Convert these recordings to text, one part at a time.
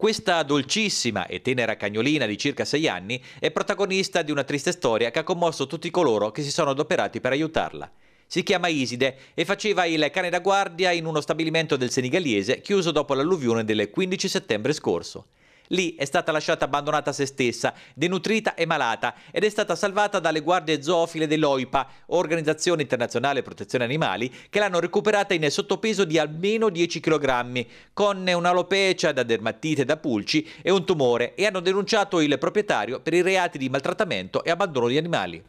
Questa dolcissima e tenera cagnolina di circa 6 anni è protagonista di una triste storia che ha commosso tutti coloro che si sono adoperati per aiutarla. Si chiama Iside e faceva il cane da guardia in uno stabilimento del Senigaliese chiuso dopo l'alluvione del 15 settembre scorso. Lì è stata lasciata abbandonata a se stessa, denutrita e malata, ed è stata salvata dalle guardie zoofile dell'OIPA, Organizzazione Internazionale Protezione Animali, che l'hanno recuperata in sottopeso di almeno 10 kg, con un'alopecia da dermatite da pulci e un tumore, e hanno denunciato il proprietario per i reati di maltrattamento e abbandono di animali.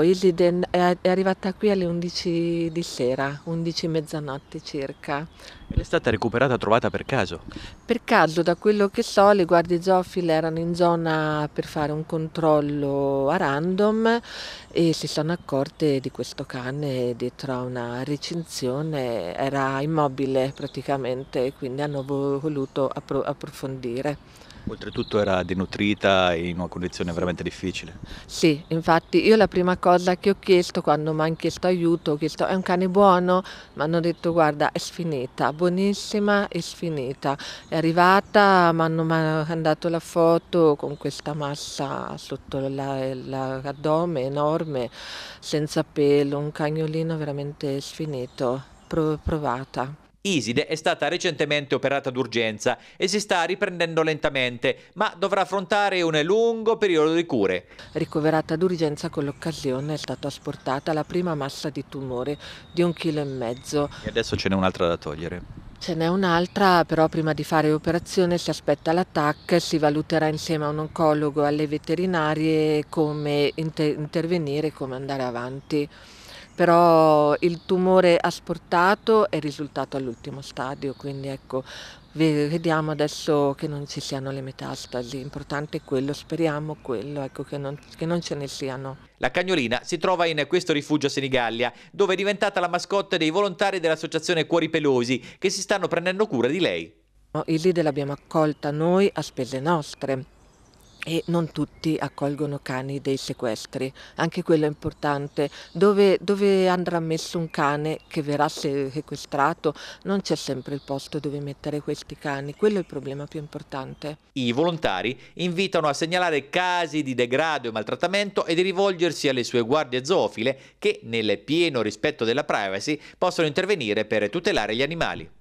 Isliden è arrivata qui alle 11 di sera, 11 mezzanotte circa. È stata recuperata, trovata per caso? Per caso, da quello che so, le guardie zoofile erano in zona per fare un controllo a random e si sono accorte di questo cane dietro a una recinzione, era immobile praticamente, quindi hanno voluto approfondire. Oltretutto era denutrita in una condizione veramente difficile. Sì, infatti io la prima cosa che ho chiesto quando mi hanno chiesto aiuto, ho chiesto è un cane buono? Mi hanno detto guarda è sfinita, buonissima e sfinita. È arrivata, mi hanno mandato la foto con questa massa sotto l'addome la, enorme, senza pelo, un cagnolino veramente sfinito, provata. Iside è stata recentemente operata d'urgenza e si sta riprendendo lentamente, ma dovrà affrontare un lungo periodo di cure. Ricoverata d'urgenza con l'occasione è stata asportata la prima massa di tumore di un chilo e mezzo. E adesso ce n'è un'altra da togliere. Ce n'è un'altra, però prima di fare operazione si aspetta l'attacco, e si valuterà insieme a un oncologo e alle veterinarie come inter intervenire e come andare avanti però il tumore asportato è risultato all'ultimo stadio, quindi ecco, vediamo adesso che non ci siano le metastasi, importante è quello, speriamo quello, ecco, che, non, che non ce ne siano. La cagnolina si trova in questo rifugio a Senigallia, dove è diventata la mascotte dei volontari dell'associazione Cuori Pelosi, che si stanno prendendo cura di lei. Oh, il leader l'abbiamo accolta noi a spese nostre e non tutti accolgono cani dei sequestri, anche quello è importante. Dove, dove andrà messo un cane che verrà sequestrato non c'è sempre il posto dove mettere questi cani, quello è il problema più importante. I volontari invitano a segnalare casi di degrado e maltrattamento e di rivolgersi alle sue guardie zoofile che, nel pieno rispetto della privacy, possono intervenire per tutelare gli animali.